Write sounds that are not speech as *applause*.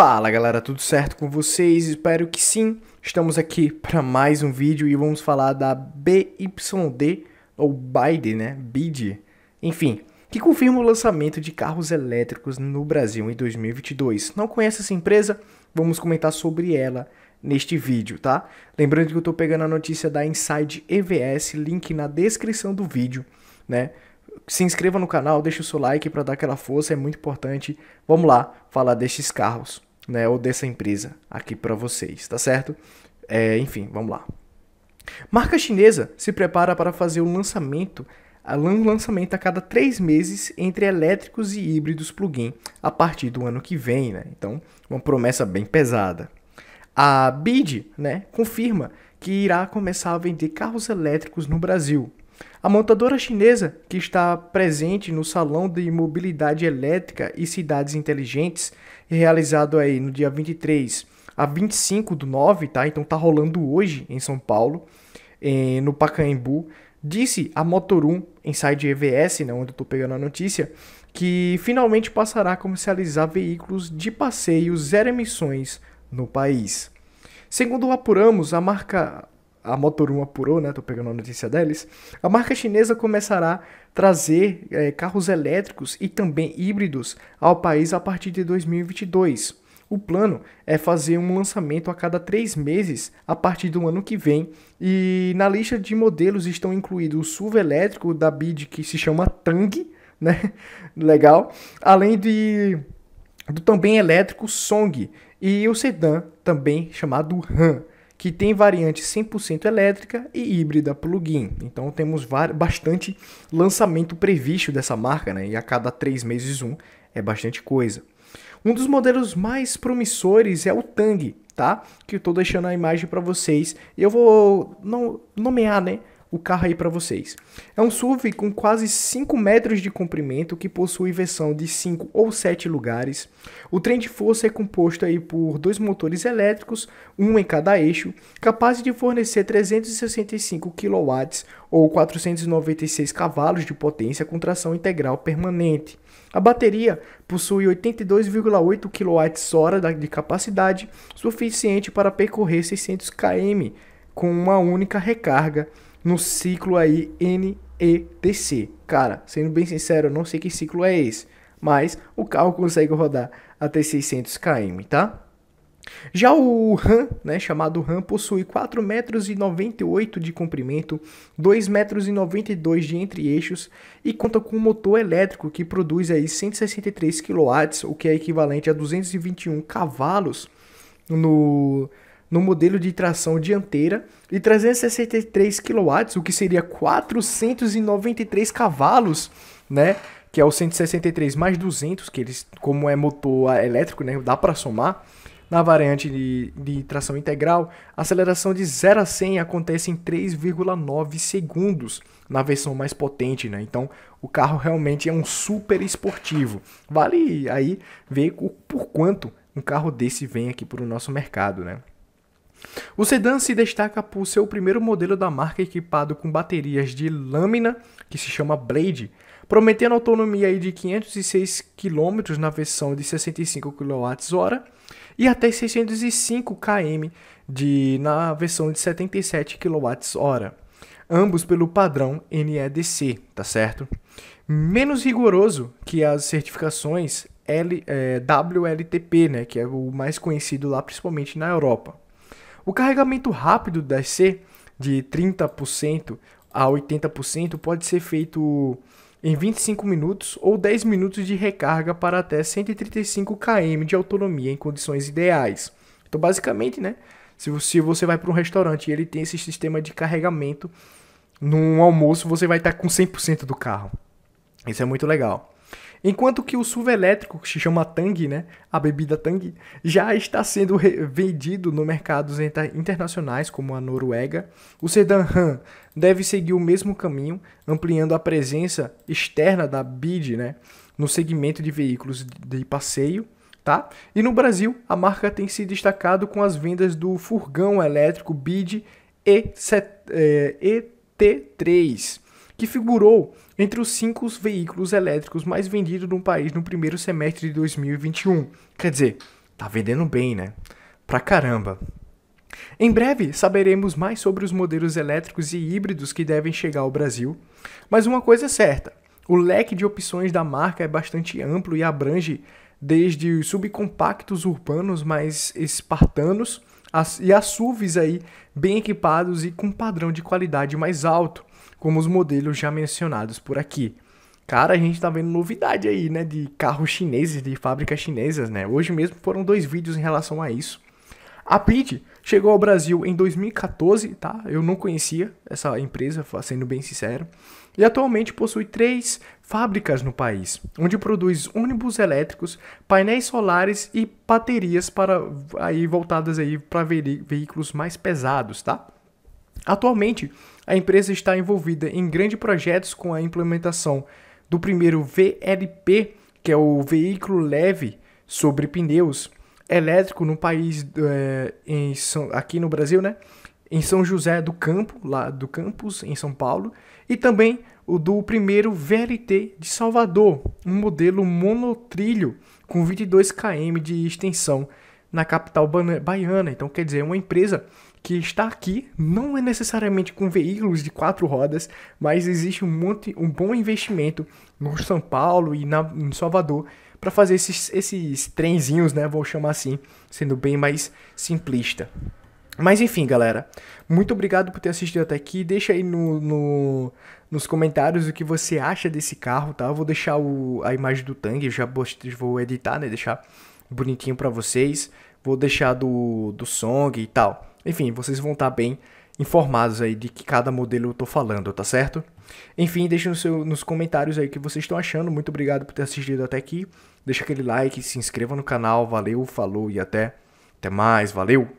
Fala galera, tudo certo com vocês? Espero que sim. Estamos aqui para mais um vídeo e vamos falar da BYD ou Biden, né? BID. Enfim, que confirma o lançamento de carros elétricos no Brasil em 2022. Não conhece essa empresa? Vamos comentar sobre ela neste vídeo, tá? Lembrando que eu estou pegando a notícia da Inside EVS, link na descrição do vídeo, né? se inscreva no canal, deixe o seu like para dar aquela força, é muito importante. Vamos lá falar destes carros né, ou dessa empresa aqui para vocês, tá certo? É, enfim, vamos lá. Marca chinesa se prepara para fazer o lançamento um lançamento a cada três meses entre elétricos e híbridos plug-in a partir do ano que vem, né? Então, uma promessa bem pesada. A BID né, confirma que irá começar a vender carros elétricos no Brasil. A montadora chinesa, que está presente no Salão de Mobilidade Elétrica e Cidades Inteligentes, realizado aí no dia 23 a 25 do 9, tá? Então tá rolando hoje em São Paulo, eh, no Pacaembu, disse a Motorum, em site EVS, né, onde eu tô pegando a notícia, que finalmente passará a comercializar veículos de passeio zero emissões no país. Segundo apuramos, a marca a Motorum apurou, né? Tô pegando a notícia deles. A marca chinesa começará a trazer é, carros elétricos e também híbridos ao país a partir de 2022. O plano é fazer um lançamento a cada três meses a partir do ano que vem. E na lista de modelos estão incluídos o SUV elétrico da BID que se chama Tang, *laughs* né? Legal. Além de do também elétrico Song e o sedã também chamado Han que tem variante 100% elétrica e híbrida plug-in. Então temos bastante lançamento previsto dessa marca, né? e a cada três meses um é bastante coisa. Um dos modelos mais promissores é o Tang, tá? Que eu estou deixando a imagem para vocês. Eu vou nomear, né? o carro aí para vocês. É um SUV com quase 5 metros de comprimento que possui versão de 5 ou 7 lugares. O trem de força é composto aí por dois motores elétricos, um em cada eixo, capaz de fornecer 365 kW ou 496 cavalos de potência com tração integral permanente. A bateria possui 82,8 kWh de capacidade, suficiente para percorrer 600 km com uma única recarga no ciclo aí NETC. Cara, sendo bem sincero, eu não sei que ciclo é esse, mas o carro consegue rodar até 600 km, tá? Já o RAM, né, chamado RAM, possui 4,98 metros de comprimento, 2,92 metros de entre-eixos e conta com um motor elétrico que produz aí 163 kW, o que é equivalente a 221 cavalos no no modelo de tração dianteira e 363 kW, o que seria 493 cavalos, né? Que é o 163 mais 200, que eles, como é motor elétrico, né? Dá para somar. Na variante de, de tração integral, a aceleração de 0 a 100 acontece em 3,9 segundos na versão mais potente, né? Então, o carro realmente é um super esportivo. Vale aí ver por quanto um carro desse vem aqui para o nosso mercado, né? O sedã se destaca por seu primeiro modelo da marca equipado com baterias de lâmina, que se chama Blade, prometendo autonomia de 506 km na versão de 65 kWh e até 605 km de, na versão de 77 kWh, ambos pelo padrão NEDC, tá certo? Menos rigoroso que as certificações L, é, eh, WLTP, né, que é o mais conhecido lá, principalmente na Europa. O carregamento rápido da C de 30% a 80% pode ser feito em 25 minutos ou 10 minutos de recarga para até 135 km de autonomia em condições ideais. Então, basicamente, né? Se você vai para um restaurante e ele tem esse sistema de carregamento, num almoço você vai estar com 100% do carro. Isso é muito legal. Enquanto que o SUV elétrico, que se chama Tang, né, a bebida Tang, já está sendo vendido no mercados internacionais como a Noruega, o sedã Han deve seguir o mesmo caminho, ampliando a presença externa da BID né, no segmento de veículos de passeio. Tá? E no Brasil, a marca tem se destacado com as vendas do furgão elétrico BID E7, ET3 eh, que figurou entre os cinco veículos elétricos mais vendidos no país no primeiro semestre de 2021. Quer dizer, tá vendendo bem, né? Pra caramba. Em breve saberemos mais sobre os modelos elétricos e híbridos que devem chegar ao Brasil, mas uma coisa é certa: o leque de opções da marca é bastante amplo e abrange desde os subcompactos urbanos mais espartanos e as SUVs aí bem equipados e com padrão de qualidade mais alto, como os modelos já mencionados por aqui. Cara, a gente tá vendo novidade aí, né, de carros chineses, de fábricas chinesas, né? Hoje mesmo foram dois vídeos em relação a isso. A Pid chegou ao Brasil em 2014, tá? Eu não conhecia essa empresa, sendo bem sincero. E atualmente possui três fábricas no país, onde produz ônibus elétricos, painéis solares e baterias para aí voltadas aí para veículos mais pesados, tá? Atualmente, a empresa está envolvida em grandes projetos com a implementação do primeiro VLP, que é o veículo leve sobre pneus elétrico no país, é, em, aqui no Brasil, né? em São José do Campo, lá do campus, em São Paulo, e também o do primeiro VLT de Salvador, um modelo monotrilho com 22 km de extensão na capital baiana. Então, quer dizer, é uma empresa que está aqui não é necessariamente com veículos de quatro rodas, mas existe um, monte, um bom investimento no São Paulo e na, em Salvador para fazer esses, esses trenzinhos, né? Vou chamar assim, sendo bem mais simplista. Mas enfim, galera, muito obrigado por ter assistido até aqui. Deixa aí no, no nos comentários o que você acha desse carro, tá? Eu vou deixar o, a imagem do Tang, já vou editar, né? Deixar bonitinho para vocês. Vou deixar do, do song e tal. Enfim, vocês vão estar tá bem informados aí de que cada modelo eu tô falando, tá certo? Enfim, deixe no nos comentários aí o que vocês estão achando. Muito obrigado por ter assistido até aqui. Deixa aquele like, se inscreva no canal. Valeu, falou e até, até mais. Valeu!